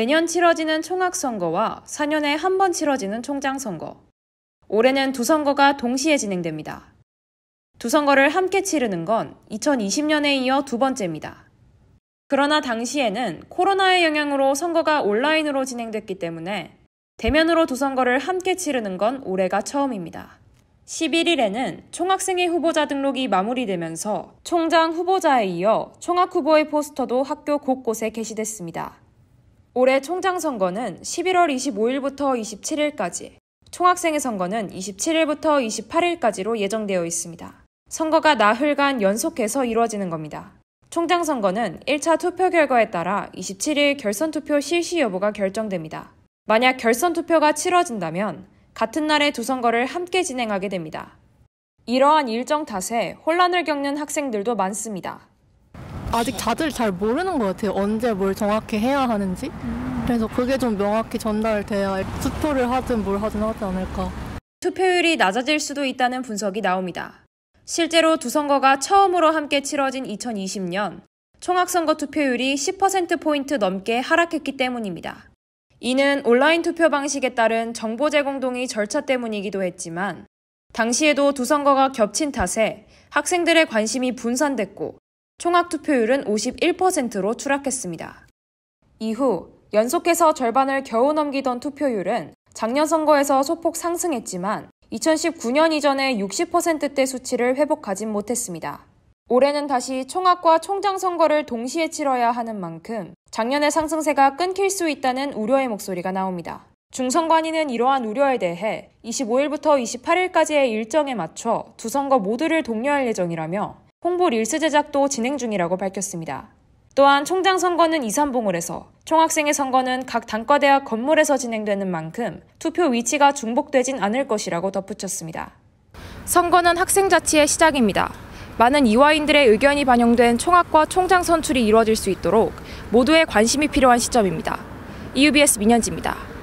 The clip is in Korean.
매년 치러지는 총학선거와 4년에 한 번 치러지는 총장선거. 올해는 두 선거가 동시에 진행됩니다. 두 선거를 함께 치르는 건 2020년에 이어 두 번째입니다. 그러나 당시에는 코로나의 영향으로 선거가 온라인으로 진행됐기 때문에 대면으로 두 선거를 함께 치르는 건 올해가 처음입니다. 11일에는 총학생회 후보자 등록이 마무리되면서 총장 후보자에 이어 총학 후보의 포스터도 학교 곳곳에 게시됐습니다. 올해 총장 선거는 11월 25일부터 27일까지, 총학생회 선거는 27일부터 28일까지로 예정되어 있습니다. 선거가 나흘간 연속해서 이루어지는 겁니다. 총장 선거는 1차 투표 결과에 따라 27일 결선 투표 실시 여부가 결정됩니다. 만약 결선 투표가 치러진다면 같은 날에 두 선거를 함께 진행하게 됩니다. 이러한 일정 탓에 혼란을 겪는 학생들도 많습니다. 아직 다들 잘 모르는 것 같아요. 언제 뭘 정확히 해야 하는지. 그래서 그게 좀 명확히 전달돼야 투표를 하든 뭘 하든 하지 않을까. 투표율이 낮아질 수도 있다는 분석이 나옵니다. 실제로 두 선거가 처음으로 함께 치러진 2020년 총학선거 투표율이 10%포인트 넘게 하락했기 때문입니다. 이는 온라인 투표 방식에 따른 정보 제공 동의 절차 때문이기도 했지만 당시에도 두 선거가 겹친 탓에 학생들의 관심이 분산됐고 총학 투표율은 51%로 추락했습니다. 이후 연속해서 절반을 겨우 넘기던 투표율은 작년 선거에서 소폭 상승했지만 2019년 이전의 60%대 수치를 회복하진 못했습니다. 올해는 다시 총학과 총장 선거를 동시에 치러야 하는 만큼 작년의 상승세가 끊길 수 있다는 우려의 목소리가 나옵니다. 중선관위는 이러한 우려에 대해 25일부터 28일까지의 일정에 맞춰 두 선거 모두를 독려할 예정이라며 홍보 릴스 제작도 진행 중이라고 밝혔습니다. 또한 총장 선거는 이산봉을에서 총학생회 선거는 각 단과대학 건물에서 진행되는 만큼 투표 위치가 중복되진 않을 것이라고 덧붙였습니다. 선거는 학생 자치의 시작입니다. 많은 이화인들의 의견이 반영된 총학과 총장 선출이 이루어질 수 있도록 모두의 관심이 필요한 시점입니다. EUBS 민현지입니다.